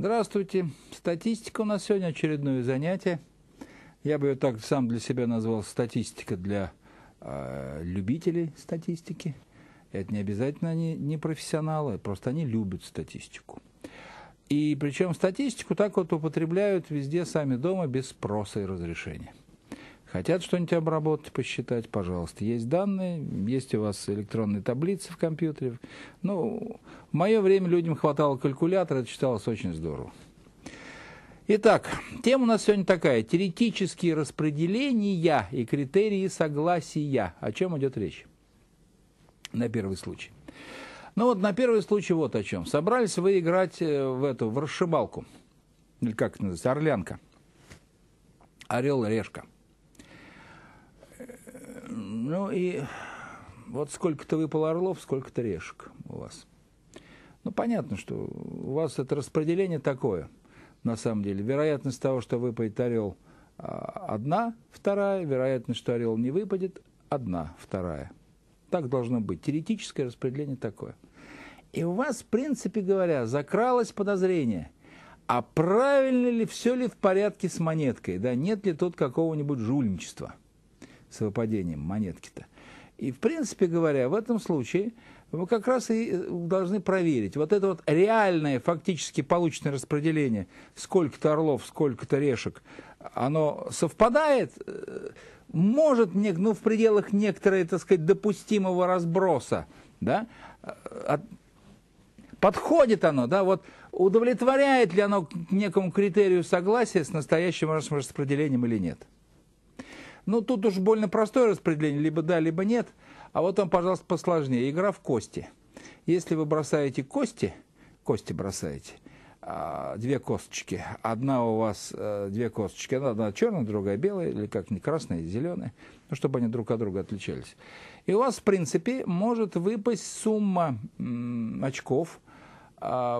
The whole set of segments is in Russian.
Здравствуйте. Статистика у нас сегодня очередное занятие. Я бы ее так сам для себя назвал статистика для э, любителей статистики. Это не обязательно они не профессионалы, просто они любят статистику. И причем статистику так вот употребляют везде сами дома без спроса и разрешения. Хотят что-нибудь обработать, посчитать, пожалуйста. Есть данные, есть у вас электронные таблицы в компьютере. Ну, в мое время людям хватало калькулятора, это считалось очень здорово. Итак, тема у нас сегодня такая. Теоретические распределения и критерии согласия. О чем идет речь? На первый случай. Ну вот на первый случай вот о чем. Собрались вы играть э, в эту, в расшибалку. Или как это называется, орлянка. Орел-решка. Ну и вот сколько-то выпало орлов, сколько-то решек у вас. Ну, понятно, что у вас это распределение такое, на самом деле. Вероятность того, что выпадет орел, а, одна, вторая. Вероятность, что орел не выпадет, одна, вторая. Так должно быть. Теоретическое распределение такое. И у вас, в принципе говоря, закралось подозрение, а правильно ли, все ли в порядке с монеткой, да, нет ли тут какого-нибудь жульничества – с выпадением монетки-то. И, в принципе говоря, в этом случае вы как раз и э, должны проверить. Вот это вот реальное, фактически полученное распределение, сколько-то орлов, сколько-то решек, оно совпадает, э, может, ну, в пределах некоторой, так сказать, допустимого разброса, да, а, подходит оно, да, вот удовлетворяет ли оно некому критерию согласия с настоящим распределением или нет. Ну, тут уж больно простое распределение, либо да, либо нет. А вот вам, пожалуйста, посложнее. Игра в кости. Если вы бросаете кости, кости бросаете, а, две косточки. Одна у вас, э, две косточки, одна, одна черная, другая белая, или как не красная, а зеленая, ну, чтобы они друг от друга отличались. И у вас, в принципе, может выпасть сумма очков, а,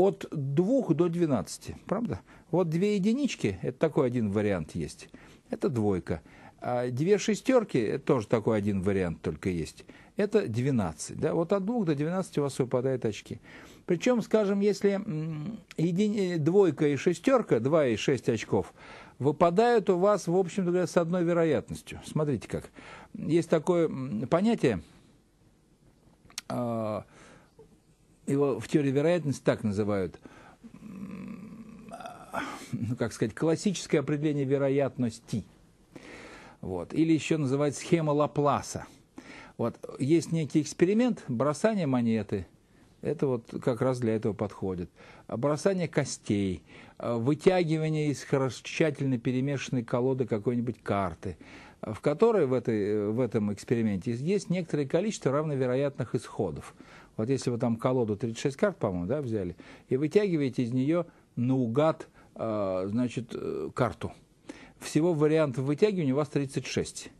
от 2 до 12, правда? Вот две единички, это такой один вариант есть, это двойка. А две шестерки, это тоже такой один вариант только есть, это 12. Да? Вот от 2 до 12 у вас выпадают очки. Причем, скажем, если едини... Э, двойка и шестерка, 2 и 6 очков, выпадают у вас, в общем-то с одной вероятностью. Смотрите как. Есть такое понятие, а, его в теории вероятности так называют, ну, как сказать, классическое определение вероятности. Вот. Или еще называют схема Лапласа. Вот. Есть некий эксперимент бросание монеты. Это вот как раз для этого подходит. Бросание костей, вытягивание из тщательно перемешанной колоды какой-нибудь карты, в которой в, этой, в этом эксперименте есть некоторое количество равновероятных исходов. Вот если вы там колоду 36 карт, по-моему, да, взяли, и вытягиваете из нее наугад, э, значит, э, карту. Всего вариантов вытягивания у вас 36.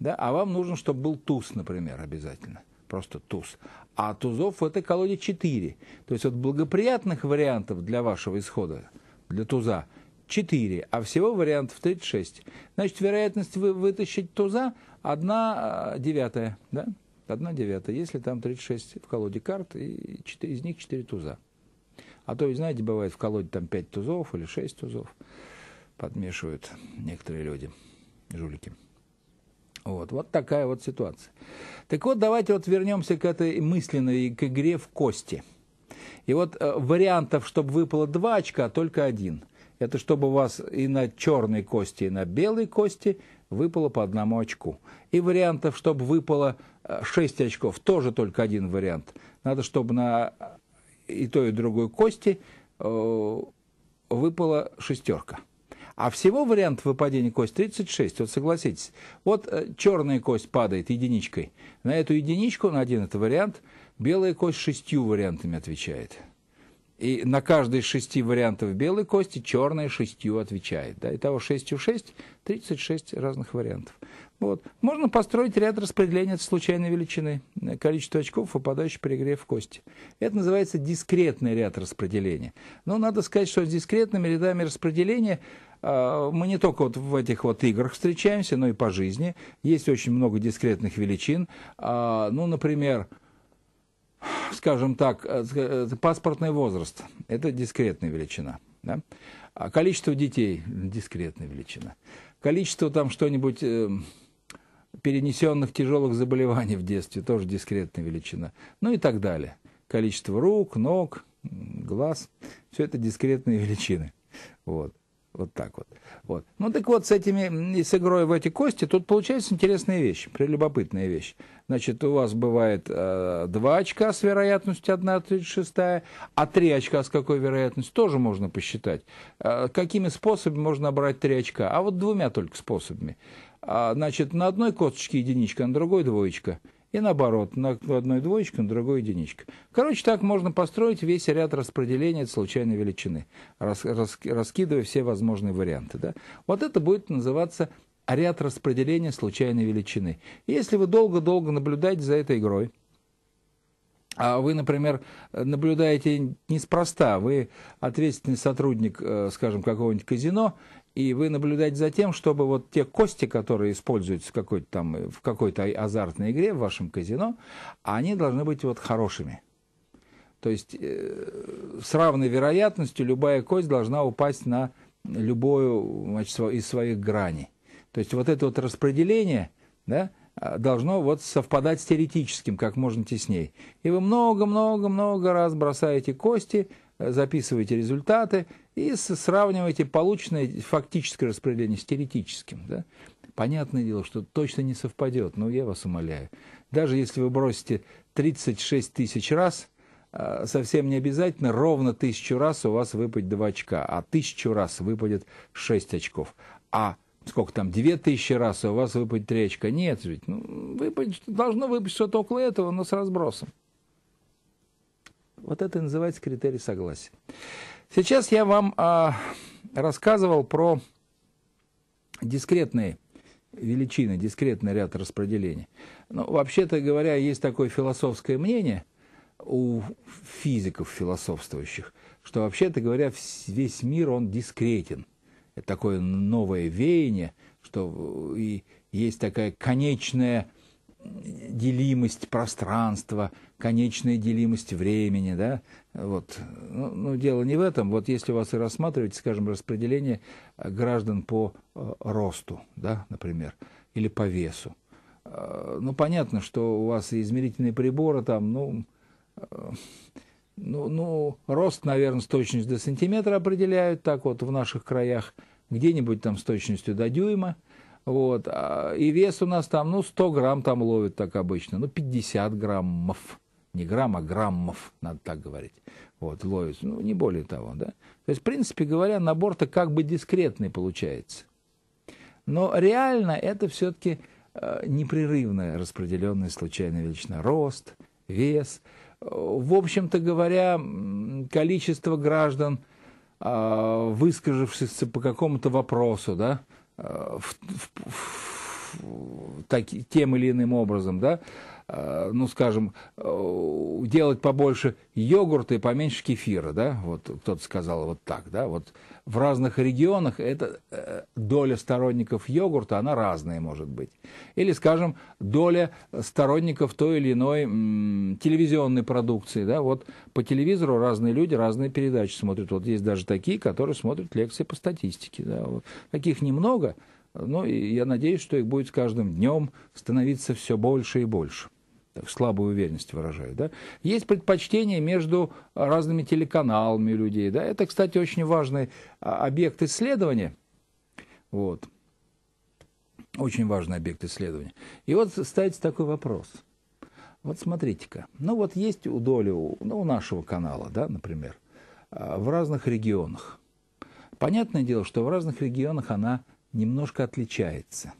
Да? А вам нужно, чтобы был туз, например, обязательно. Просто туз. А тузов в этой колоде 4. То есть вот благоприятных вариантов для вашего исхода, для туза, 4, а всего вариантов 36. Значит, вероятность вы вытащить туза 1 э, девятая. Да? одна девятая, если там 36 в колоде карт, и 4, из них 4 туза. А то, знаете, бывает в колоде там 5 тузов или 6 тузов. Подмешивают некоторые люди, жулики. Вот, вот такая вот ситуация. Так вот, давайте вот вернемся к этой мысленной, к игре в кости. И вот э, вариантов, чтобы выпало два очка, только один. Это чтобы у вас и на черной кости, и на белой кости – выпало по одному очку. И вариантов, чтобы выпало 6 э, очков, тоже только один вариант. Надо, чтобы на э, и той, и другой кости э, выпала шестерка. А всего вариант выпадения кость 36. Вот согласитесь. Вот черная кость падает единичкой. На эту единичку, на один это вариант, белая кость шестью вариантами отвечает и на каждый из шести вариантов белой кости черная шестью отвечает. Да? Итого шестью шесть, тридцать шесть разных вариантов. Вот. Можно построить ряд распределения от случайной величины, количество очков, выпадающих при игре в кости. Это называется дискретный ряд распределения. Но надо сказать, что с дискретными рядами распределения а, мы не только вот в этих вот играх встречаемся, но и по жизни. Есть очень много дискретных величин. А, ну, например, скажем так, э, э, паспортный возраст – это дискретная величина. Да? А количество детей – дискретная величина. Количество там что-нибудь э, перенесенных тяжелых заболеваний в детстве – тоже дискретная величина. Ну и так далее. Количество рук, ног, глаз – все это дискретные величины. Вот. Вот так вот. вот. Ну так вот, с этими, с игрой в эти кости, тут получаются интересные вещи, прелюбопытные вещи. Значит, у вас бывает э, 2 очка с вероятностью 1,36, а 3 очка с какой вероятностью тоже можно посчитать. Э, какими способами можно брать 3 очка? А вот двумя только способами. А, значит, на одной косточке единичка, на другой двоечка и наоборот, на одной двоечка, на другой единичка. Короче, так можно построить весь ряд распределения от случайной величины, рас, рас, раскидывая все возможные варианты. Да? Вот это будет называться ряд распределения случайной величины. И если вы долго-долго наблюдаете за этой игрой, а вы, например, наблюдаете неспроста, вы ответственный сотрудник, э, скажем, какого-нибудь казино, и вы наблюдаете за тем, чтобы вот те кости, которые используются в какой то там, в какой-то азартной игре в вашем казино, они должны быть вот хорошими. То есть э, с равной вероятностью любая кость должна упасть на любую значит, из своих граней. То есть вот это вот распределение да, должно вот совпадать с теоретическим, как можно тесней. И вы много-много-много раз бросаете кости – Э, Записывайте результаты и сравнивайте полученное фактическое распределение с теоретическим. Да? Понятное дело, что точно не совпадет, но я вас умоляю. Даже если вы бросите 36 тысяч раз, э, совсем не обязательно, ровно тысячу раз у вас выпадет 2 очка, а тысячу раз выпадет 6 очков. А сколько там, 2000 раз, у вас выпадет 3 очка. Нет ведь, ну, выпадет, должно выпасть что-то около этого, но с разбросом. Вот это и называется критерий согласия. Сейчас я вам а, рассказывал про дискретные величины, дискретный ряд распределения. Ну, вообще-то говоря, есть такое философское мнение у физиков философствующих, что вообще-то говоря, весь мир, он дискретен. Это такое новое веяние, что э, и есть такая конечная делимость пространства, конечная делимость времени, да, вот. Ну, ну, дело не в этом. Вот если у вас и рассматривать, скажем, распределение э, граждан по э, росту, да, например, или по весу, э, ну, понятно, что у вас и измерительные приборы там, ну, ну, ну, рост, наверное, с точностью до сантиметра определяют, так вот в наших краях, где-нибудь там с точностью до дюйма – вот. А, и вес у нас там, ну, 100 грамм там ловит так обычно. Ну, 50 граммов. Не грамм, а граммов, надо так говорить. Вот, ловит. Ну, не более того, да. То есть, в принципе говоря, набор-то как бы дискретный получается. Но реально это все-таки э, непрерывная распределенная случайная величина. Рост, вес. В общем-то говоря, количество граждан, а, выскажившихся по какому-то вопросу, да, Э, в, в, в так, тем или иным образом, да, э, ну, скажем, э, делать побольше йогурта и поменьше кефира, да, вот кто-то сказал вот так, да, вот в разных регионах эта э, доля сторонников йогурта, она разная может быть. Или, скажем, доля сторонников той или иной телевизионной продукции, да, вот по телевизору разные люди разные передачи смотрят, вот есть даже такие, которые смотрят лекции по статистике, да, вот. таких немного, ну, и я надеюсь, что их будет с каждым днем становиться все больше и больше. Так, слабую уверенность выражаю, да. Есть предпочтение между разными телеканалами людей, да. Это, кстати, очень важный а, объект исследования. Вот. Очень важный объект исследования. И вот ставится такой вопрос. Вот смотрите-ка. Ну, вот есть у доли, ну, у нашего канала, да, например, а, в разных регионах. Понятное дело, что в разных регионах она немножко отличается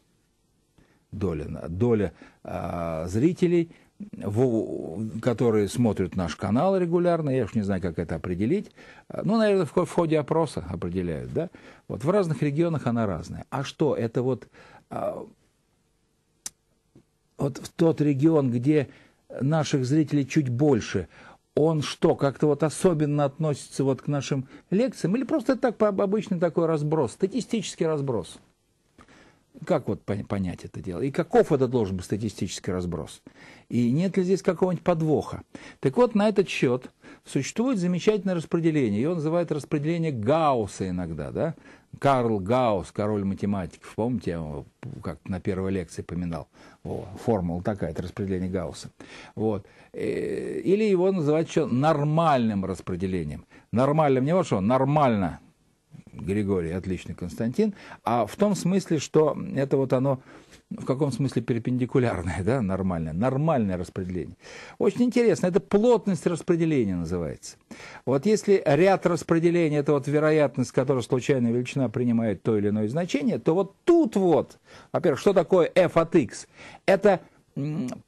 доля, доля э, зрителей, в, которые смотрят наш канал регулярно, я уж не знаю, как это определить, ну, наверное, в, в ходе опроса определяют, да, вот в разных регионах она разная. А что, это вот, э, вот в тот регион, где наших зрителей чуть больше, он что, как-то вот особенно относится вот к нашим лекциям, или просто так обычный такой разброс, статистический разброс? Как вот понять это дело? И каков это должен быть статистический разброс? И нет ли здесь какого-нибудь подвоха? Так вот, на этот счет существует замечательное распределение. Его называют распределение Гаусса иногда, да? Карл Гаусс, король математиков, помните, я его как на первой лекции поминал. О, формула такая, это распределение Гаусса. Вот. Э, или его называют еще нормальным распределением. Нормальным не вот что, нормально, Григорий, отличный, Константин. А в том смысле, что это вот оно в каком смысле перпендикулярное, да, нормальное, нормальное распределение. Очень интересно, это плотность распределения называется. Вот если ряд распределений, это вот вероятность, которая которой случайная величина принимает то или иное значение, то вот тут вот, во-первых, что такое f от x? Это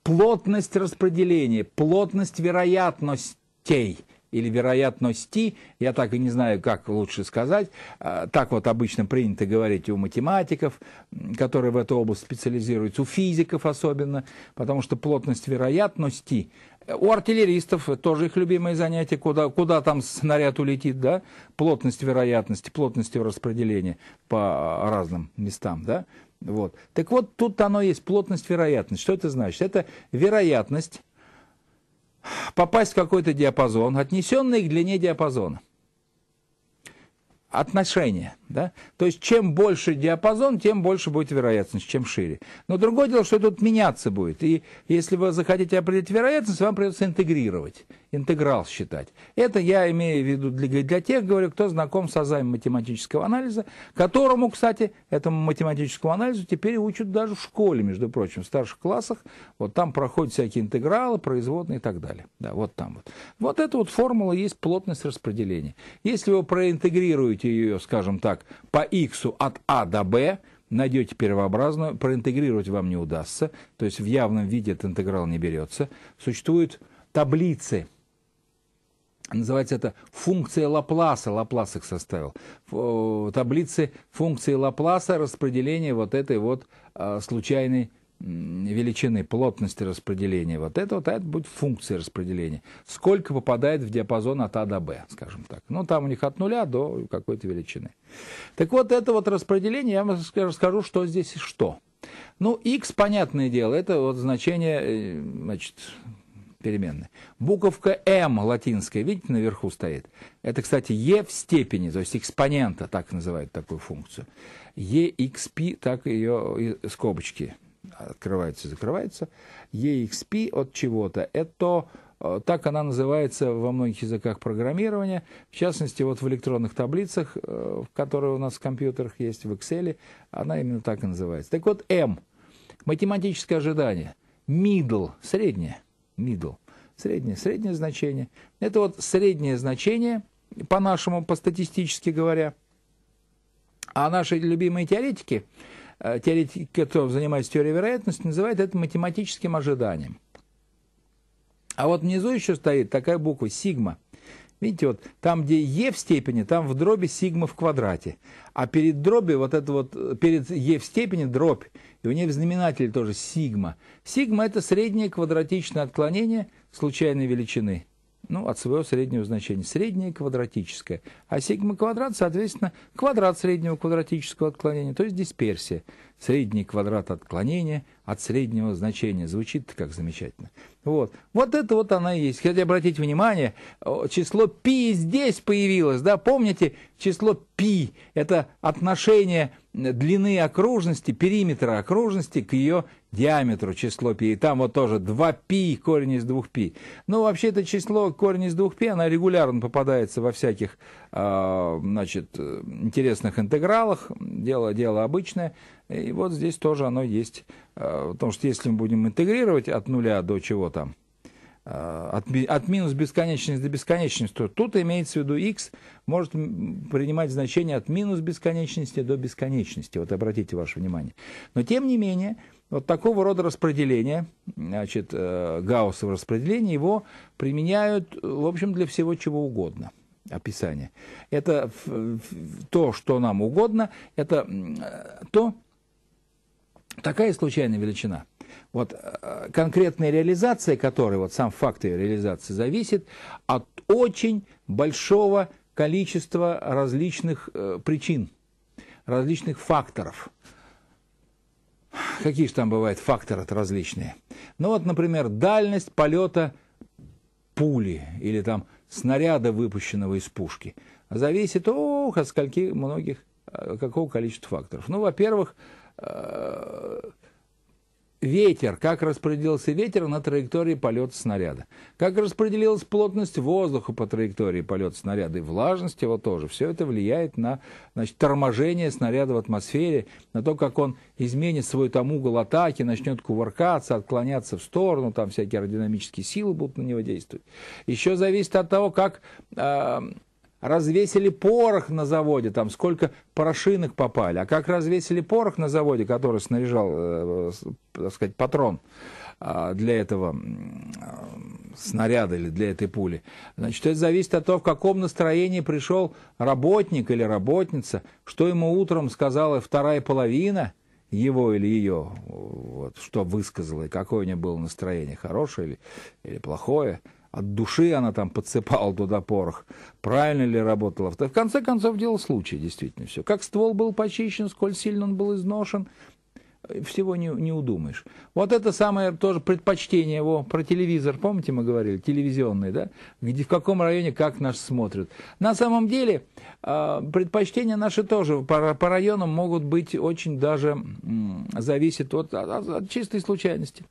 плотность распределения, плотность вероятностей – или вероятности, я так и не знаю, как лучше сказать, а, так вот обычно принято говорить у математиков, которые в эту область специализируются, у физиков особенно, потому что плотность вероятности, э, у артиллеристов тоже их любимое занятие, куда, куда там снаряд улетит, да, плотность вероятности, плотность распределения по а, разным местам, да, вот. Так вот, тут оно есть, плотность вероятности, Что это значит? Это вероятность попасть в какой-то диапазон, отнесенный к длине диапазона отношения. Да? То есть, чем больше диапазон, тем больше будет вероятность, чем шире. Но другое дело, что тут меняться будет. И если вы захотите определить вероятность, вам придется интегрировать, интеграл считать. Это я имею в виду для, для тех, говорю, кто знаком с азами математического анализа, которому, кстати, этому математическому анализу теперь учат даже в школе, между прочим, в старших классах. Вот там проходят всякие интегралы, производные и так далее. Да, вот там вот. Вот эта вот формула есть плотность распределения. Если вы проинтегрируете проанализируете ее, скажем так, по x от А до Б, найдете первообразную, проинтегрировать вам не удастся, то есть в явном виде этот интеграл не берется. Существуют таблицы, называется это функция Лапласа, Лаплас их составил, э, таблицы функции Лапласа распределения вот этой вот а, случайной величины плотности распределения вот этого, то а это будет функция распределения. Сколько попадает в диапазон от А до Б, скажем так. Ну, там у них от нуля до какой-то величины. Так вот, это вот распределение, я вам расскажу, что здесь и что. Ну, x, понятное дело, это вот значение, э, значит, переменной. Буковка m латинская, видите, наверху стоит. Это, кстати, e в степени, то есть экспонента, так называют такую функцию. exp, так ее скобочки открывается и закрывается. EXP от чего-то – это э, так она называется во многих языках программирования. В частности, вот в электронных таблицах, э, которые у нас в компьютерах есть, в Excel, она именно так и называется. Так вот, M – математическое ожидание. Middle – среднее. Middle – среднее. Среднее значение. Это вот среднее значение, по-нашему, по статистически говоря. А наши любимые теоретики – Э, теоретики, кто занимается теорией вероятности, называют это математическим ожиданием. А вот внизу еще стоит такая буква сигма. Видите, вот там, где Е в степени, там в дроби сигма в квадрате. А перед дроби, вот это вот, перед Е в степени дробь. И у нее в знаменателе тоже сигма. Сигма – это среднее квадратичное отклонение случайной величины ну, от своего среднего значения. Среднее квадратическое. А сигма квадрат, соответственно, квадрат среднего квадратического отклонения, то есть дисперсия. Средний квадрат отклонения от среднего значения. Звучит как замечательно. Вот. вот это вот она и есть. Хотите обратить внимание, число пи здесь появилось, да, помните, число пи, это отношение длины окружности, периметра окружности к ее диаметру, число пи. И там вот тоже 2 пи, корень из 2 пи. Ну, вообще это число, корень из 2 пи, она регулярно попадается во всяких, а, значит, интересных интегралах. Дело, дело обычное. И вот здесь тоже оно есть. А, потому что если мы будем интегрировать от нуля до чего то Э, от, от минус бесконечности до бесконечности, то тут имеется в виду x может принимать значение от минус бесконечности до бесконечности. Вот обратите ваше внимание. Но тем не менее, вот такого рода распределение, значит, э, гауссово распределение, его применяют, в общем, для всего чего угодно. Описание. Это то, что нам угодно, это э, то, такая случайная величина – вот э, конкретная реализация которой, вот сам факт ее реализации зависит от очень большого количества различных э, причин, различных факторов. Какие же там бывают факторы различные? Ну вот, например, дальность полета пули или там снаряда, выпущенного из пушки. Зависит ох, от скольких, многих, э, какого количества факторов. Ну, во-первых, э, ветер, как распределился ветер на траектории полета снаряда, как распределилась плотность воздуха по траектории полета снаряда и влажность его тоже. Все это влияет на значит, торможение снаряда в атмосфере, на то, как он изменит свой там угол атаки, начнет кувыркаться, отклоняться в сторону, там всякие аэродинамические силы будут на него действовать. Еще зависит от того, как э, развесили порох на заводе, там сколько порошинок попали. А как развесили порох на заводе, который снаряжал, э, так сказать, патрон а, для этого а, снаряда или для этой пули. Значит, это зависит от того, в каком настроении пришел работник или работница, что ему утром сказала вторая половина его или ее, вот, что высказала, и какое у нее было настроение, хорошее или, или плохое. От души она там подсыпала туда порох. Правильно ли работала? В конце концов, дело случая, действительно, все. Как ствол был почищен, сколь сильно он был изношен, всего не, не удумаешь. Вот это самое тоже предпочтение его про телевизор, помните, мы говорили, телевизионный, да? Где, в каком районе, как нас смотрят. На самом деле, э, предпочтения наши тоже по, по районам могут быть очень даже, зависит от, от, от чистой случайности.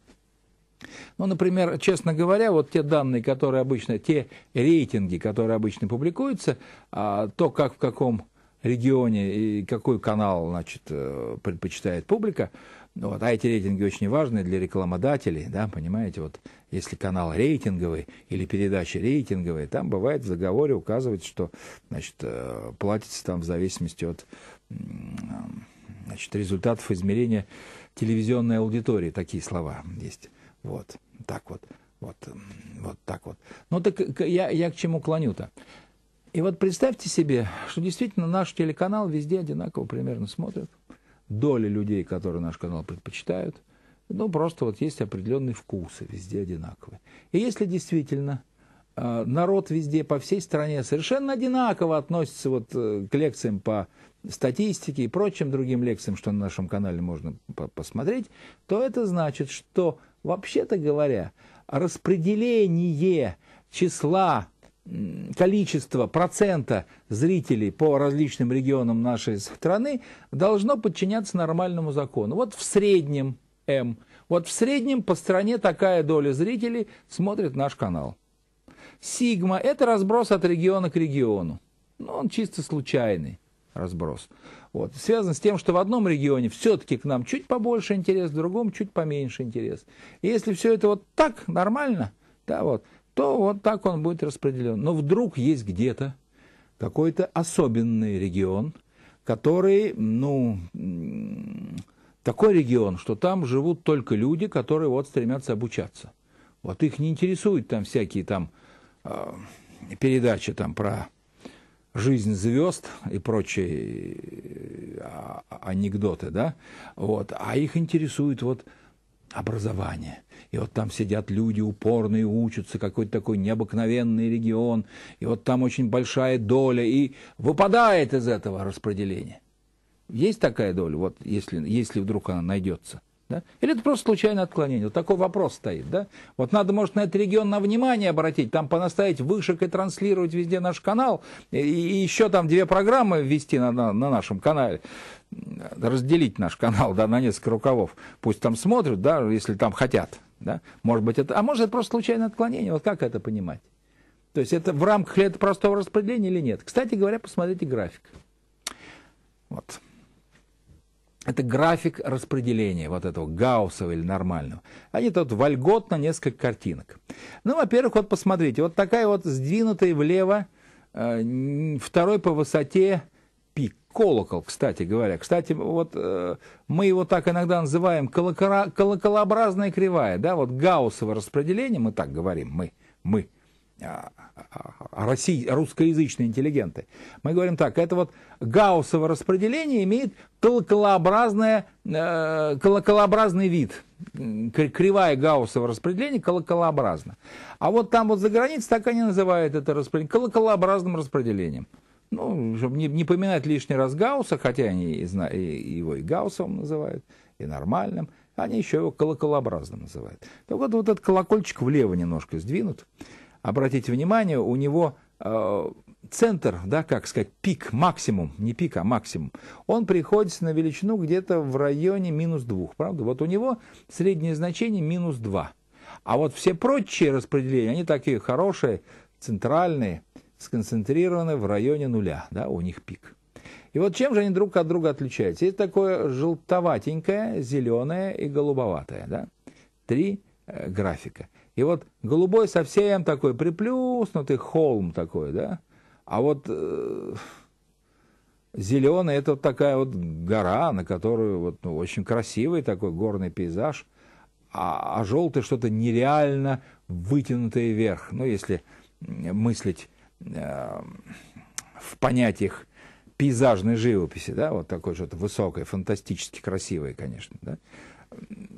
Ну, например, честно говоря, вот те данные, которые обычно, те рейтинги, которые обычно публикуются, а, то, как в каком регионе и какой канал, значит, э, предпочитает публика, вот, а эти рейтинги очень важны для рекламодателей, да, понимаете, вот если канал рейтинговый или передача рейтинговая, там бывает в заговоре указывать, что, значит, э, платится там в зависимости от, значит, результатов измерения телевизионной аудитории, такие слова есть. Вот, так вот, вот, вот так вот. Ну так я, я к чему клоню-то? И вот представьте себе, что действительно наш телеканал везде одинаково примерно смотрят. Доля людей, которые наш канал предпочитают, ну просто вот есть определенные вкусы, везде одинаковые. И если действительно а, народ везде, по всей стране совершенно одинаково относится вот э, к лекциям по статистике и прочим другим лекциям, что на нашем канале можно посмотреть, то это значит, что Вообще-то говоря, распределение числа, количества, процента зрителей по различным регионам нашей страны должно подчиняться нормальному закону. Вот в среднем М, вот в среднем по стране такая доля зрителей смотрит наш канал. Сигма – это разброс от региона к региону. Но ну, он чисто случайный разброс. Вот. Связано с тем, что в одном регионе все-таки к нам чуть побольше интерес, в другом чуть поменьше интерес. И если все это вот так нормально, да, вот, то вот так он будет распределен. Но вдруг есть где-то какой-то особенный регион, который, ну, такой регион, что там живут только люди, которые вот стремятся обучаться. Вот их не интересуют там всякие там э, передачи там про «Жизнь звезд» и прочие э, а-, анекдоты, да, вот, а их интересует вот образование. И вот там сидят люди упорные, учатся, какой-то такой необыкновенный регион, и вот там очень большая доля, и выпадает из этого распределения. Есть такая доля, вот если, если вдруг она найдется. Да? Или это просто случайное отклонение? Вот такой вопрос стоит. Да? Вот надо, может, на этот регион на внимание обратить, там понаставить вышек и транслировать везде наш канал, и, и еще там две программы ввести на, на, на нашем канале, разделить наш канал да, на несколько рукавов. Пусть там смотрят, да, если там хотят. Да? Может быть, это, а может, это просто случайное отклонение? Вот как это понимать? То есть это в рамках ли это простого распределения или нет? Кстати говоря, посмотрите график. Вот. Это график распределения вот этого гауссового или нормального. Они тут вольготно несколько картинок. Ну, во-первых, вот посмотрите, вот такая вот сдвинутая влево, э, второй по высоте пик, колокол, кстати говоря. Кстати, вот э, мы его так иногда называем колокола, колоколообразная кривая, да, вот гауссово распределение, мы так говорим, мы, мы – а, а, а, России, русскоязычные интеллигенты. Мы говорим так, это вот гауссово распределение имеет колоколообразное, э, колоколообразный вид. Кривая гауссово распределение колоколообразно. А вот там вот за границей так они называют это распределение колоколообразным распределением. Ну, чтобы не, не поминать лишний раз Гаусса, хотя они и, и, его и гауссом называют, и нормальным, они еще его колоколообразно называют. Так вот, вот этот колокольчик влево немножко сдвинут, обратите внимание, у него э, центр, да, как сказать, пик, максимум, не пик, а максимум, он приходится на величину где-то в районе минус 2, правда? Вот у него среднее значение минус 2. А вот все прочие распределения, они такие хорошие, центральные, сконцентрированы в районе нуля, да, у них пик. И вот чем же они друг от друга отличаются? Есть такое желтоватенькое, зеленое и голубоватое, да? Три э, графика. И вот голубой совсем такой приплюснутый холм такой, да? А вот э, зеленый это вот такая вот гора, на которую вот ну, очень красивый такой горный пейзаж, а, а желтый что-то нереально вытянутое вверх. Ну, если мыслить э, в понятиях пейзажной живописи, да, вот такой что-то высокое, фантастически красивое, конечно, да.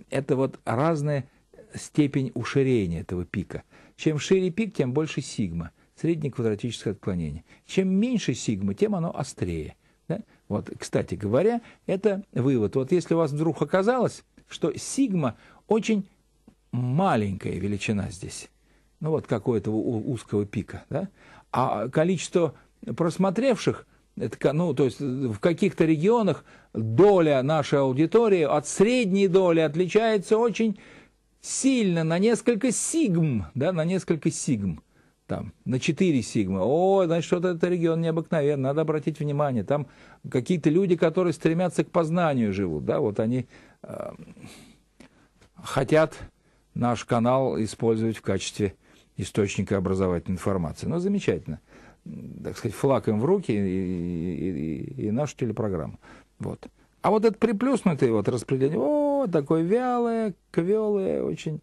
Это вот разные степень уширения этого пика. Чем шире пик, тем больше сигма, среднее квадратическое отклонение. Чем меньше сигма, тем оно острее. Да? Вот, кстати говоря, это вывод. Вот если у вас вдруг оказалось, что сигма очень маленькая величина здесь, ну вот как у этого узкого пика, да? а количество просмотревших это, ну, то есть э, в каких-то регионах доля нашей аудитории от средней доли отличается очень сильно на несколько сигм, да, на несколько сигм, там, на 4 сигма. О, значит, что-то этот регион необыкновенный, надо обратить внимание. Там какие-то люди, которые стремятся к познанию живут, да, вот они э, хотят наш канал использовать в качестве источника образовательной информации. Ну, замечательно. Так сказать, флаг им в руки и, и, и, и наша телепрограмма. Вот. А вот это приплюснутое вот распределение, о, кино, такое вялое, квелое, очень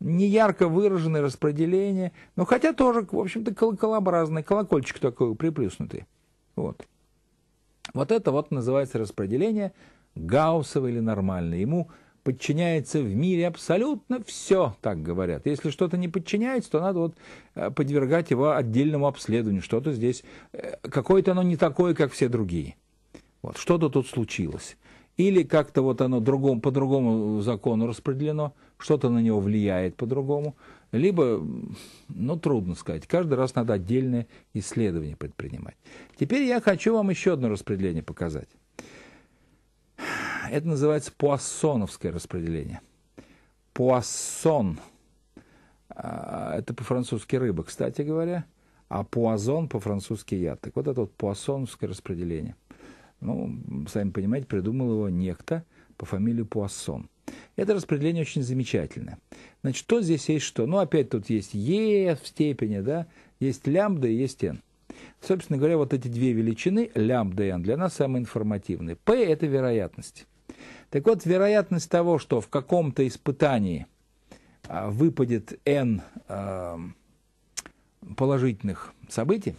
неярко выраженное распределение, но хотя тоже, в общем-то, колоколообразный, колокольчик такой приплюснутый. Вот. Вот это вот называется распределение гауссово или нормальное. Ему подчиняется в мире абсолютно все, так говорят. Если что-то не подчиняется, то надо вот э, подвергать его отдельному обследованию. Что-то здесь, э, какое-то оно не такое, как все другие. Вот, что-то тут случилось или как-то вот оно другом, по другому закону распределено, что-то на него влияет по-другому, либо, ну, трудно сказать, каждый раз надо отдельное исследование предпринимать. Теперь я хочу вам еще одно распределение показать. Это называется пуассоновское распределение. Пуассон а, – это по-французски рыба, кстати говоря, а пуазон по-французски яд. Так вот это вот пуассоновское распределение – ну, сами понимаете, придумал его некто по фамилии Пуассон. Это распределение очень замечательное. Значит, что здесь есть что? Ну, опять тут есть Е в степени, да, есть лямбда и есть N. Собственно говоря, вот эти две величины, лямбда и N, для нас самые информативные. P – это вероятность. Так вот, вероятность того, что в каком-то испытании а, выпадет N а, положительных событий,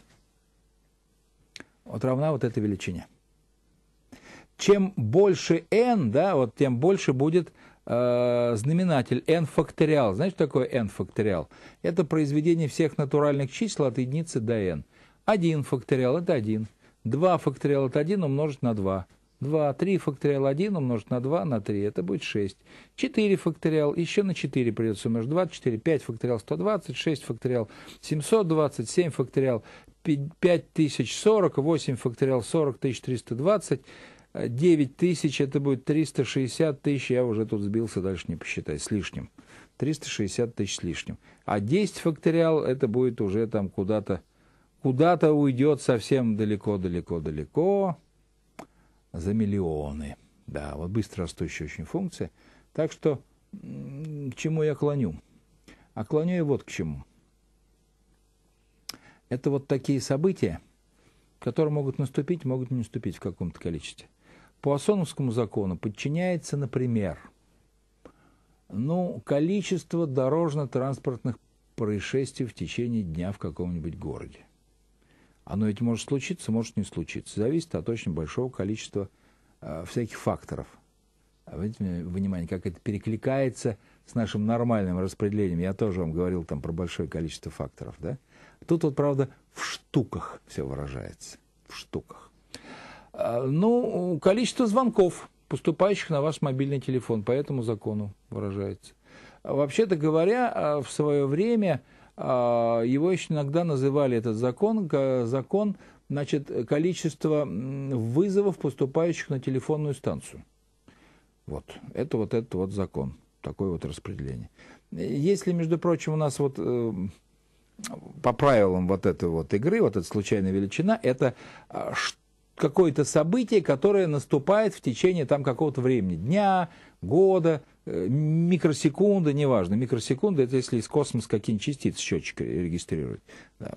вот равна вот этой величине – чем больше n, да, вот тем больше будет э, знаменатель n факториал. Знаете, что такое n факториал? Это произведение всех натуральных чисел от единицы до n. 1 факториал – это 1. 2 факториал – это 1 умножить на 2. 2, 3 факториал 1 умножить на 2 на 3, это будет 6. 4 факториал, еще на 4 придется умножить 24, 5 факториал 120, 6 факториал 720, 7 факториал 5040, 8 факториал 40, 1320, 9 тысяч, это будет 360 тысяч, я уже тут сбился, дальше не посчитать, с лишним. 360 тысяч с лишним. А 10 факториал, это будет уже там куда-то, куда-то уйдет совсем далеко-далеко-далеко за миллионы. Да, вот быстро растущая очень функция. Так что к чему я клоню? А клоню я вот к чему. Это вот такие события, которые могут наступить, могут не наступить в каком-то количестве по Асоновскому закону подчиняется, например, ну, количество дорожно-транспортных происшествий в течение дня в каком-нибудь городе. Оно ведь может случиться, может не случиться. Зависит от очень большого количества э, всяких факторов. видите внимание, как это перекликается с нашим нормальным распределением. Я тоже вам говорил там про большое количество факторов. Да? Тут вот, правда, в штуках все выражается. В штуках. А, ну, количество звонков, поступающих на ваш мобильный телефон, по этому закону выражается. А, вообще-то говоря, а, в свое время его еще иногда называли этот закон, закон значит, количество вызовов, поступающих на телефонную станцию. Вот, это вот этот вот закон, такое вот распределение. Если, между прочим, у нас вот э, по правилам вот этой вот игры, вот эта случайная величина, это что какое-то событие, которое наступает в течение там какого-то времени, дня, года, э, микросекунды, неважно, микросекунды, это если из космоса какие-нибудь частицы счетчик регистрирует. Да,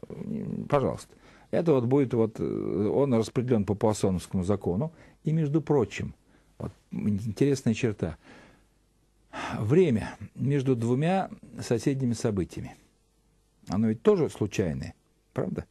пожалуйста. Это вот будет вот, э, он распределен по Пуассоновскому закону. И, между прочим, вот интересная черта. Время между двумя соседними событиями. Оно ведь тоже случайное, правда?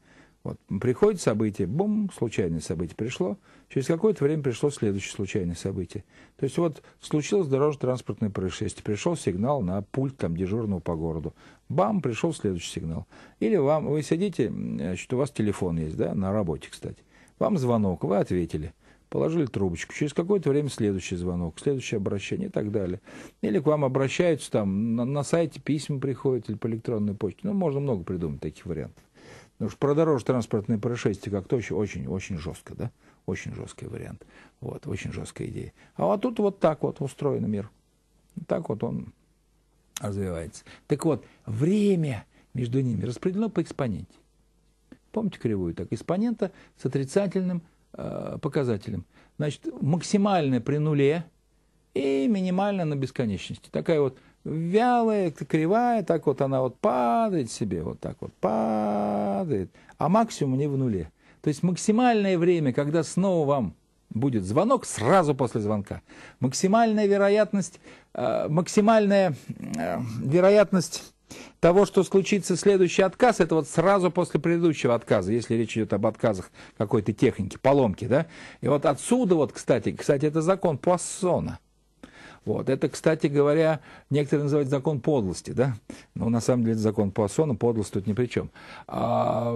Вот. Приходит событие, бум, случайное событие пришло. Через какое-то время пришло следующее случайное событие. То есть вот случилось дорожно-транспортное происшествие, пришел сигнал на пульт там, дежурного по городу. Бам, пришел следующий сигнал. Или вам, вы сидите, значит, у вас телефон есть, да, на работе, кстати. Вам звонок, вы ответили положили трубочку. Через какое-то время следующий звонок, следующее обращение и так далее. Или к вам обращаются там, на, на сайте письма приходят или по электронной почте. Ну, можно много придумать таких вариантов. Ну что про дорожно-транспортные происшествия как-то очень-очень жестко, да? Очень жесткий вариант. Вот, очень жесткая идея. А вот тут вот так вот устроен мир. так вот он развивается. Так вот, время между ними распределено по экспоненте. Помните кривую так? Экспонента с отрицательным э, показателем. Значит, максимально при нуле и минимально на бесконечности. Такая вот вялая, кривая, так вот она вот падает себе, вот так вот падает, а максимум не в нуле. То есть максимальное время, когда снова вам будет звонок, сразу после звонка. Максимальная вероятность, э, максимальная э, вероятность того, что случится следующий отказ, это вот сразу после предыдущего отказа, если речь идет об отказах какой-то техники, поломки, да. И вот отсюда вот, кстати, кстати, это закон Пуассона – вот. Это, кстати говоря, некоторые называют закон подлости, да? Но на самом деле это закон Пуассона, подлость тут ни при чем. А,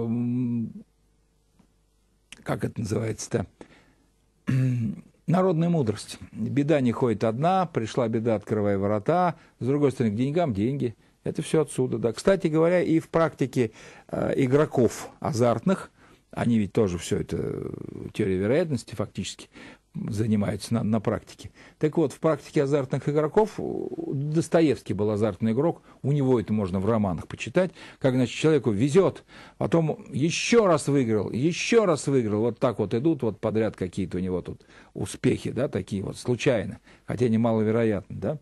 как это называется-то? Народная мудрость. Беда не ходит одна, пришла беда, открывая ворота. С другой стороны, к деньгам деньги. Это все отсюда, да. Кстати говоря, и в практике э, игроков азартных, они ведь тоже все это э, теория вероятности фактически, занимаются на, на практике. Так вот, в практике азартных игроков Достоевский был азартный игрок, у него это можно в романах почитать, как, значит, человеку везет, а потом еще раз выиграл, еще раз выиграл, вот так вот идут, вот подряд какие-то у него тут успехи, да, такие вот, случайно, хотя немаловероятно, да.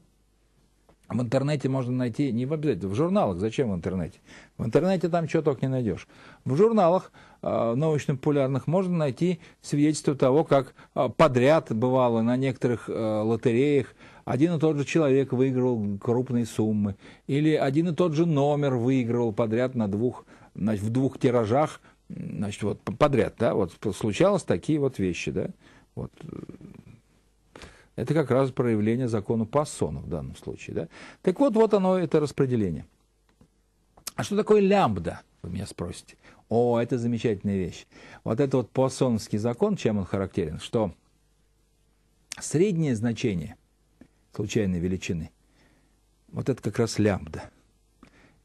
В интернете можно найти, не в обязательно, в журналах, зачем в интернете? В интернете там чего только не найдешь. В журналах э, научно-популярных можно найти свидетельство того, как э, подряд бывало на некоторых э, лотереях один и тот же человек выиграл крупные суммы, или один и тот же номер выигрывал подряд на двух, значит, в двух тиражах, значит, вот подряд, да, вот случалось такие вот вещи, да, вот э, это как раз проявление закона Пассона в данном случае. Да? Так вот, вот оно, это распределение. А что такое лямбда, вы меня спросите? О, это замечательная вещь. Вот этот вот пассоновский закон, чем он характерен? Что среднее значение случайной величины, вот это как раз лямбда.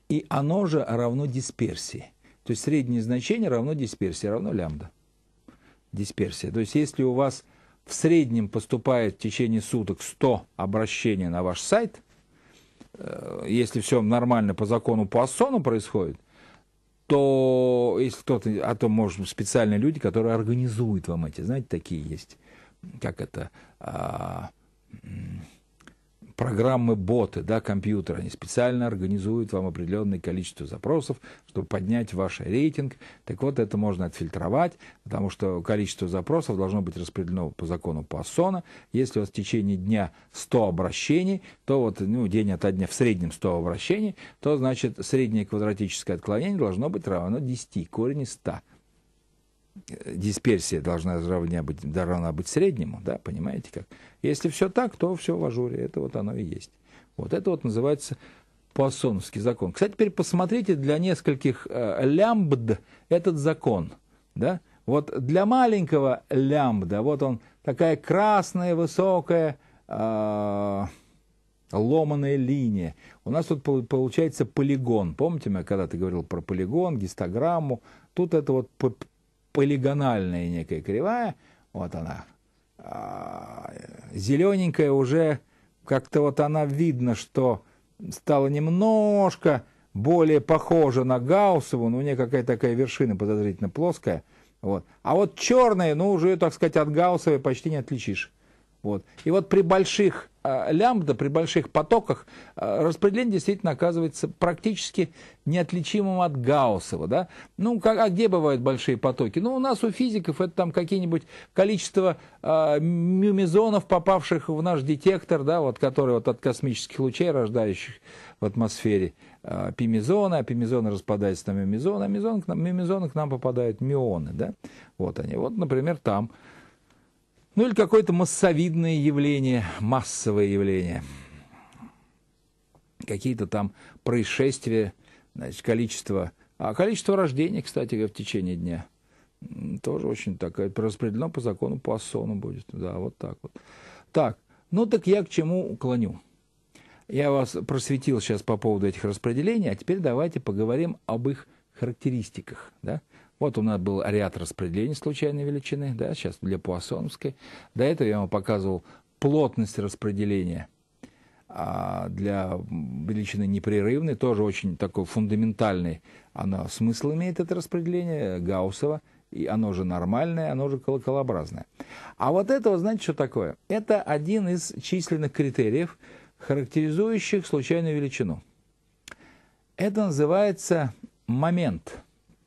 И оно же равно дисперсии. То есть среднее значение равно дисперсии, равно лямбда. Дисперсия. То есть если у вас в среднем поступает в течение суток 100 обращений на ваш сайт, э, если все нормально по закону по Ассону происходит, то если кто-то, а то, может специальные люди, которые организуют вам эти, знаете, такие есть, как это, а, программы-боты, да, компьютеры, они специально организуют вам определенное количество запросов, чтобы поднять ваш рейтинг. Так вот, это можно отфильтровать, потому что количество запросов должно быть распределено по закону Пассона. Если у вас в течение дня 100 обращений, то вот, ну, день ото дня в среднем 100 обращений, то, значит, среднее квадратическое отклонение должно быть равно 10, корень из 100 дисперсия должна равна быть, должна быть среднему, да, понимаете как? Если все так, то все в ажуре, это вот оно и есть. Вот это вот называется Пуассоновский закон. Кстати, теперь посмотрите для нескольких э, лямбд этот закон, да? Вот для маленького лямбда, вот он такая красная, высокая, э, ломаная линия. У нас тут получается полигон. Помните, я когда-то говорил про полигон, гистограмму. Тут это вот полигональная некая кривая, вот она, а, зелененькая уже, как-то вот она видно, что стала немножко более похожа на Гауссову, но у нее какая-то такая вершина подозрительно плоская. Вот. А вот черная, ну, уже, так сказать, от Гауссовой почти не отличишь. Вот. И вот при больших а, лямбда, при больших потоках а, распределение действительно оказывается практически неотличимым от Гауссова. Да? Ну, как, а где бывают большие потоки? Ну, у нас у физиков это там какие-нибудь количество э, мюмизонов, попавших в наш детектор, да, вот, который вот от космических лучей, рождающих в атмосфере э, пимизоны, а пимизоны распадаются на мюмизон, а мюмизон, к нам, мюмизоны к нам попадают мионы. Да? Вот они. Вот, например, там ну или какое-то массовидное явление, массовое явление. Какие-то там происшествия, значит, количество... А количество рождений, кстати, в течение дня тоже очень так распределено по закону по ассону будет. Да, вот так вот. Так, ну так я к чему клоню? Я вас просветил сейчас по поводу этих распределений, а теперь давайте поговорим об их характеристиках. Да? Вот у нас был ряд распределений случайной величины, да, сейчас для Пуассоновской. До этого я вам показывал плотность распределения а для величины непрерывной, тоже очень такой фундаментальный. Она смысл имеет это распределение Гауссова, и оно же нормальное, оно же колоколообразное. А вот этого знаете, что такое? Это один из численных критериев, характеризующих случайную величину. Это называется момент –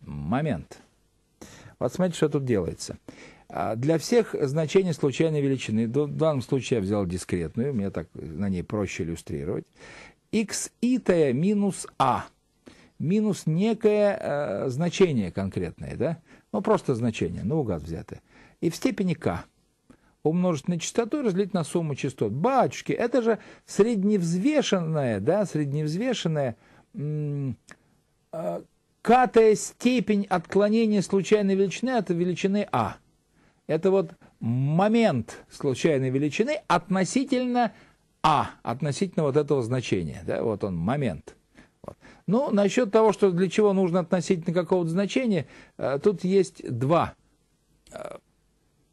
Момент. Вот смотрите, что тут делается. А, для всех значений случайной величины, в данном случае я взял дискретную, мне так на ней проще иллюстрировать, x и минус а, минус некое э, значение конкретное, да? Ну, просто значение, угад взятое. И в степени k умножить на частоту и разделить на сумму частот. Батюшки, это же средневзвешенное, да, средневзвешенное а, катая степень отклонения случайной величины от величины А. Это вот момент случайной величины относительно А, относительно вот этого значения. Да, вот он, момент. Вот. Ну, насчет того, что для чего нужно относительно какого-то значения, э, тут есть два, э,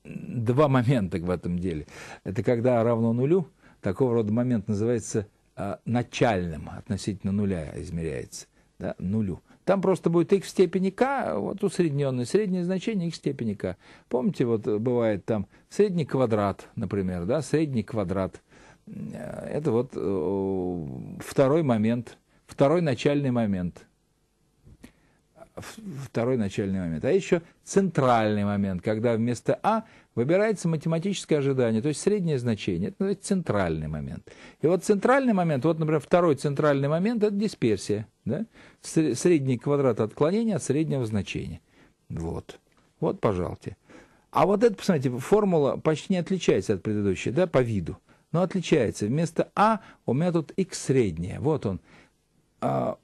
два момента в этом деле. Это когда а равно нулю, такого рода момент называется э, начальным, относительно нуля измеряется, да, нулю. Там просто будет x в степени k, вот усредненное, среднее значение x в степени k. Помните, вот э, бывает там средний квадрат, например, да, средний квадрат. Э, это вот э, второй момент, второй начальный момент. Второй начальный момент. А еще центральный момент, когда вместо А выбирается математическое ожидание, то есть среднее значение, это, это центральный момент. И вот центральный момент, вот, например, второй центральный момент – это дисперсия, да? средний квадрат отклонения от среднего значения. Вот, вот, пожалуйте. А вот эта, посмотрите, формула почти не отличается от предыдущей, да, по виду, но отличается. Вместо А у меня тут x среднее, вот он. А,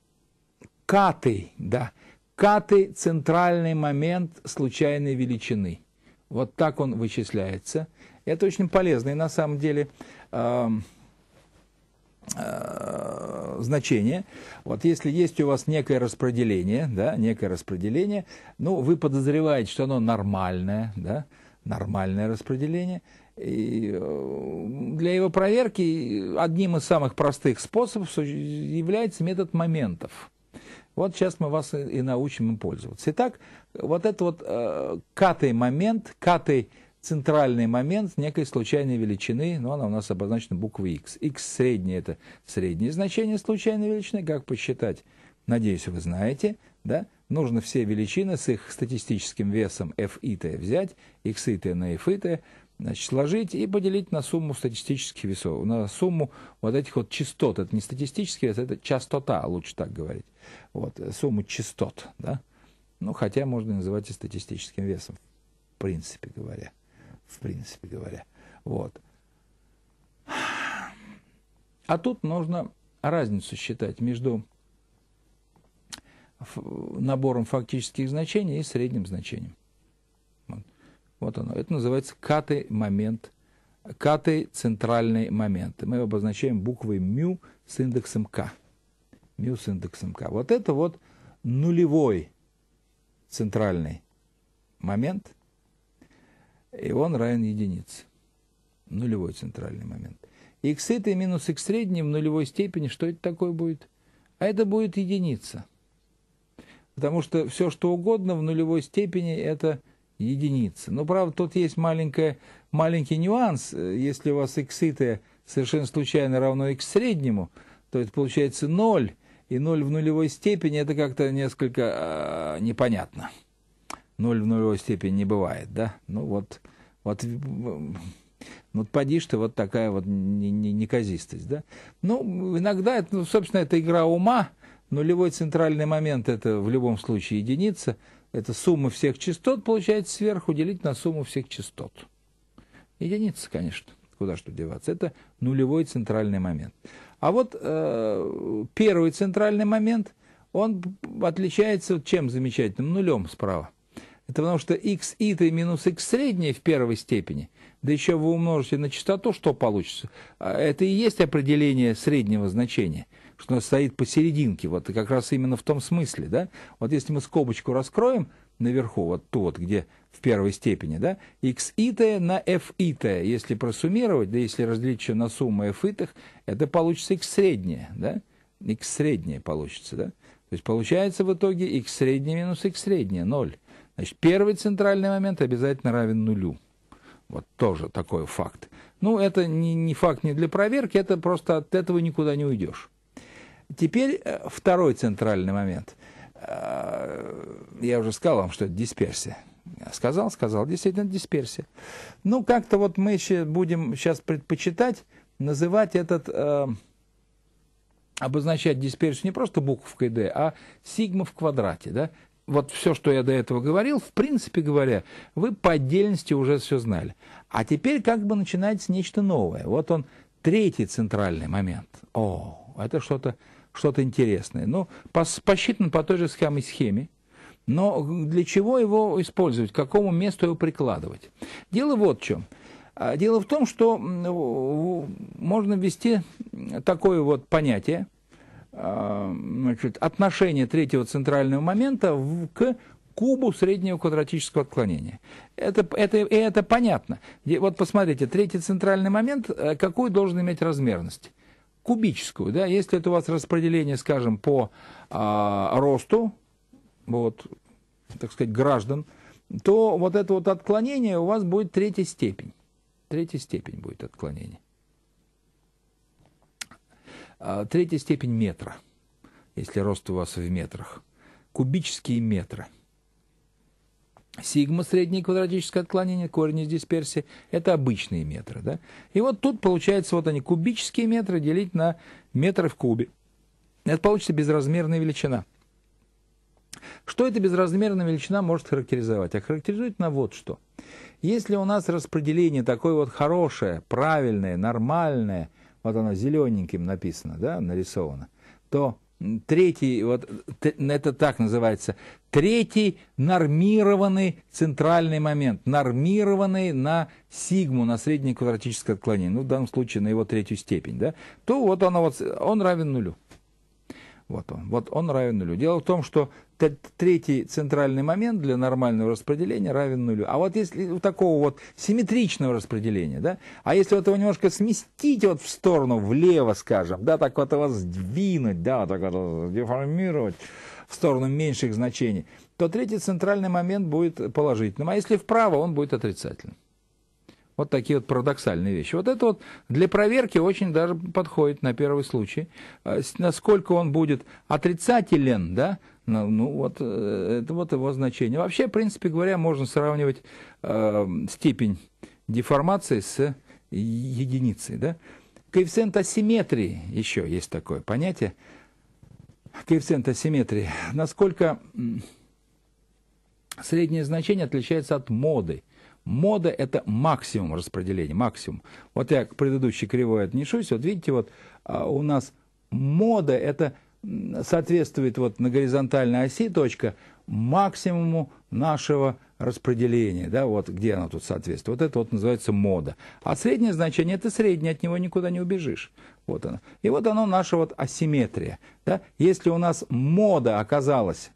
катый, да, катый центральный момент случайной величины – вот так он вычисляется. Это очень полезное И на самом деле э, э, значение. Вот если есть у вас некое распределение, да, некое распределение, ну, вы подозреваете, что оно нормальное, да, нормальное распределение. И э, для его проверки одним из самых простых способов является метод моментов. Вот сейчас мы вас и научим им пользоваться. Итак, вот этот вот э, катый момент, катый центральный момент некой случайной величины, но она у нас обозначена буквой x. x среднее – это среднее значение случайной величины. Как посчитать? Надеюсь, вы знаете. Да? Нужно все величины с их статистическим весом f и t взять, x и t на f и t – значит, сложить и поделить на сумму статистических весов, на сумму вот этих вот частот. Это не статистический вес, это частота, лучше так говорить. Вот, э, сумму частот, да? Ну, хотя можно называть и статистическим весом, в принципе говоря. В принципе говоря. Вот. А тут нужно разницу считать между набором фактических значений и средним значением. Вот оно. Это называется катый момент, катый центральный момент. Мы его обозначаем буквой мю с индексом к. Мю с индексом к. Вот это вот нулевой центральный момент, и он равен единице. Нулевой центральный момент. x это минус x средний в нулевой степени, что это такое будет? А это будет единица. Потому что все, что угодно в нулевой степени, это единицы. Но, правда, тут есть маленькая, маленький нюанс. Э, если у вас x совершенно случайно равно x среднему, то это получается 0, и 0 в нулевой степени это как-то несколько э, непонятно. 0 в нулевой степени не бывает, да? Ну вот, вот, вот э, ну поди что вот такая вот неказистость, да? Ну, иногда, это, ну, собственно, это игра ума, нулевой центральный момент это в любом случае единица – это сумма всех частот, получается сверху, делить на сумму всех частот. Единица, конечно, куда что деваться. Это нулевой центральный момент. А вот э, первый центральный момент, он отличается чем замечательным? Нулем справа. Это потому что x и и минус x среднее в первой степени, да еще вы умножите на частоту, что получится. А это и есть определение среднего значения – что стоит посерединке, вот и как раз именно в том смысле, да, вот если мы скобочку раскроем наверху, вот тут, вот, где в первой степени, да, x и t на f и t, если просуммировать, да, если разделить еще на сумму f и t, это получится x среднее, да, x среднее получится, да, то есть получается в итоге x среднее минус x среднее, 0. Значит, первый центральный момент обязательно равен нулю. Вот тоже такой факт. Ну, это не, не факт не для проверки, это просто от этого никуда не уйдешь. Теперь э, второй центральный момент. Э, я уже сказал вам, что это дисперсия. Сказал, сказал, действительно дисперсия. Ну, как-то вот мы еще будем сейчас предпочитать называть этот, э, обозначать дисперсию не просто буквой D, а сигма в квадрате, да? Вот все, что я до этого говорил, в принципе говоря, вы по отдельности уже все знали. А теперь как бы начинается нечто новое. Вот он, третий центральный момент. О, это что-то что-то интересное. Ну, посчитан по той же схеме, схеме, но для чего его использовать, к какому месту его прикладывать? Дело вот в чем. А, дело в том, что можно ввести такое вот понятие, а, значит, отношение третьего центрального момента к кубу среднего квадратического отклонения. Это, это, это понятно. Вот посмотрите, третий центральный момент, э, какую должен иметь размерность? кубическую, да, если это у вас распределение, скажем, по а, росту, вот, так сказать, граждан, то вот это вот отклонение у вас будет третья степень. Третья степень будет отклонение. А, третья степень метра, если рост у вас в метрах. Кубические метры – Сигма, среднее квадратическое отклонение, корень из дисперсии, это обычные метры. Да? И вот тут получается, вот они, кубические метры делить на метры в кубе. Это получится безразмерная величина. Что эта безразмерная величина может характеризовать? А характеризует на вот что. Если у нас распределение такое вот хорошее, правильное, нормальное, вот оно зелененьким написано, да, нарисовано, то третий, вот это так называется, Третий – нормированный центральный момент, нормированный на сигму, на среднее квадратическое отклонение, ну, в данном случае на его третью степень, да, то вот оно вот, он равен нулю. Вот он. Вот он равен нулю. Дело в том, что третий центральный момент для нормального распределения равен нулю. А вот если у такого вот симметричного распределения, да, а если вот его немножко сместить вот в сторону, влево, скажем, да, так вот его сдвинуть, да, так вот деформировать в сторону меньших значений, то третий центральный момент будет положительным. А если вправо, он будет отрицательным. Вот такие вот парадоксальные вещи. Вот это вот для проверки очень даже подходит на первый случай. А насколько он будет отрицателен, да, ну, ну вот, э, это вот его значение. Вообще, в принципе говоря, можно сравнивать э, степень деформации с единицей, да. Коэффициент асимметрии, еще есть такое понятие, коэффициент асимметрии, насколько среднее значение отличается от моды. Мода – это максимум распределения, максимум. Вот я к предыдущей кривой отнесусь. Вот видите, вот а, у нас мода – это соответствует вот на горизонтальной оси точка максимуму нашего распределения, да, вот где она тут соответствует. Вот это вот называется мода. А среднее значение это среднее, от него никуда не убежишь. Вот оно. И вот оно наша вот асимметрия. Да? Если у нас мода оказалась,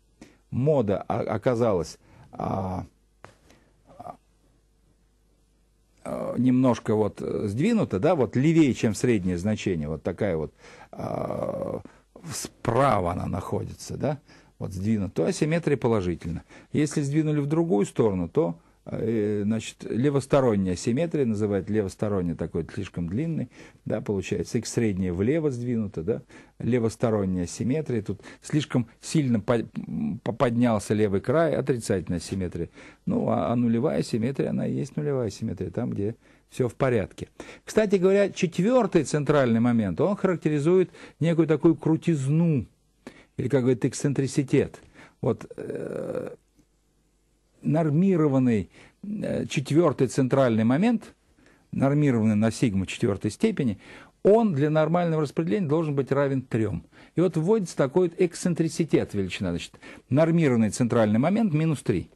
мода оказалась а, Э, немножко вот э, сдвинута, да, вот левее, чем среднее значение, вот такая вот э, справа она находится, да, вот сдвинута, то асимметрия положительна. Если сдвинули в другую сторону, то Э, значит, левосторонняя симметрия, называют левосторонняя, такой слишком длинный, да, получается, x среднее влево сдвинута да, левосторонняя симметрия, тут слишком сильно по поднялся левый край, отрицательная симметрия. Ну, а, а нулевая симметрия, она и есть нулевая симметрия, там, где все в порядке. Кстати говоря, четвертый центральный момент, он характеризует некую такую крутизну, или, как говорит, эксцентриситет. Вот э нормированный э, четвертый центральный момент, нормированный на сигма четвертой степени, он для нормального распределения должен быть равен трем. И вот вводится такой вот эксцентриситет величина. Значит, нормированный центральный момент минус 3.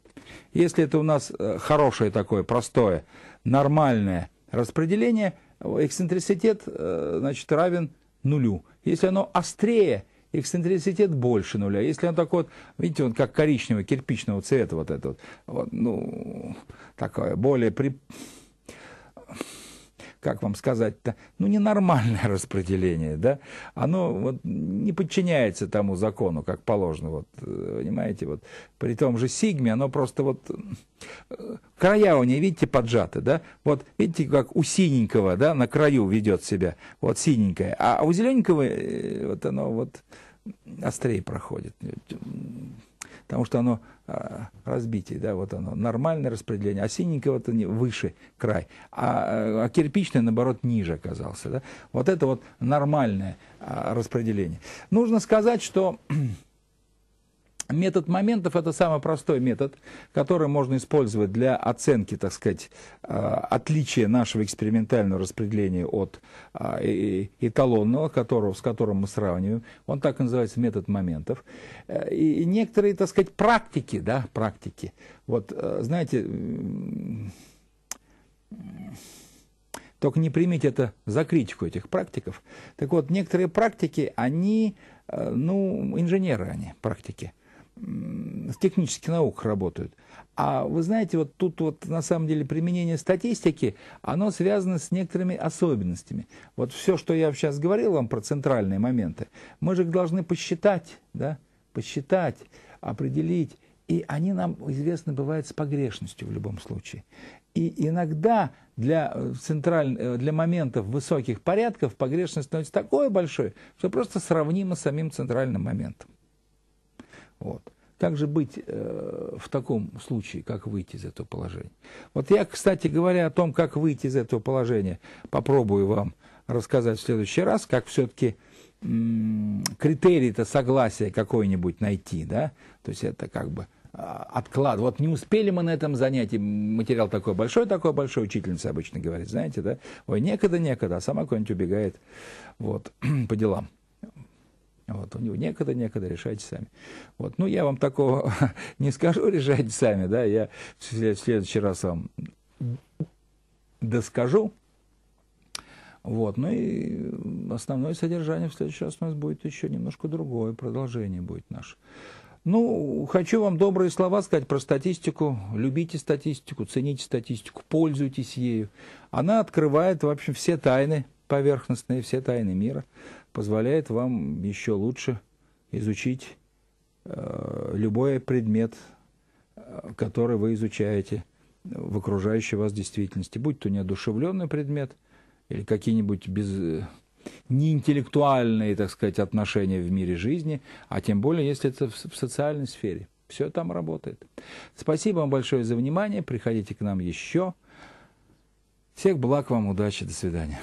Если это у нас э, хорошее такое, простое, нормальное распределение, эксцентриситет э, значит, равен нулю. Если оно острее, эксцентриситет больше нуля. Если он так вот, видите, он как коричневый, кирпичного цвета вот этот, вот, ну, такое, более при как вам сказать-то, ну, ненормальное распределение, да, оно вот не подчиняется тому закону, как положено, вот, э, понимаете, вот, при том же сигме, оно просто вот, э, края у нее, видите, поджаты, да, вот, видите, как у синенького, да, на краю ведет себя, вот, синенькое, а у зелененького, э, вот, оно вот острее проходит, потому что оно а, разбитие, да, вот оно, нормальное распределение, а синенького-то выше край, а, а кирпичный, наоборот, ниже оказался, да. Вот это вот нормальное а, распределение. Нужно сказать, что Метод моментов – это самый простой метод, который можно использовать для оценки, так сказать, э, отличия нашего экспериментального распределения от а, эталонного, которого, с которым мы сравниваем. Он так и называется метод моментов. Э, и некоторые, так сказать, практики, да, практики. Вот, э, знаете, только не примите это за критику этих практиков. Так вот, некоторые практики, они, ну, инженеры они, практики – в технических науках работают. А вы знаете, вот тут вот на самом деле применение статистики, оно связано с некоторыми особенностями. Вот все, что я сейчас говорил вам про центральные моменты, мы же их должны посчитать, да, посчитать, определить. И они нам известны бывают с погрешностью в любом случае. И иногда для, э, централь... Э, для моментов высоких порядков погрешность становится такой большой, что просто сравнима с самим центральным моментом. Вот. Как же быть э, в таком случае, как выйти из этого положения? Вот я, кстати говоря, о том, как выйти из этого положения, попробую вам рассказать в следующий раз, как все-таки критерий-то согласия какой-нибудь найти, да, то есть это как бы а, отклад. Вот не успели мы на этом занятии, материал такой большой, такой большой, учительница обычно говорит, знаете, да, ой, некогда, некогда, а сама куда-нибудь убегает, вот, по делам. Вот, у него некогда, некогда, решайте сами. Вот. Ну, я вам такого не скажу, решайте сами, да, я в следующий раз вам доскажу. Вот, ну и основное содержание в следующий раз у нас будет еще немножко другое, продолжение будет наше. Ну, хочу вам добрые слова сказать про статистику. Любите статистику, цените статистику, пользуйтесь ею. Она открывает, в общем, все тайны поверхностные, все тайны мира позволяет вам еще лучше изучить э, любой предмет, э, который вы изучаете в окружающей вас действительности, будь то неодушевленный предмет или какие-нибудь без, э, неинтеллектуальные, так сказать, отношения в мире жизни, а тем более, если это в, в социальной сфере. Все там работает. Спасибо вам большое за внимание. Приходите к нам еще. Всех благ вам, удачи, до свидания.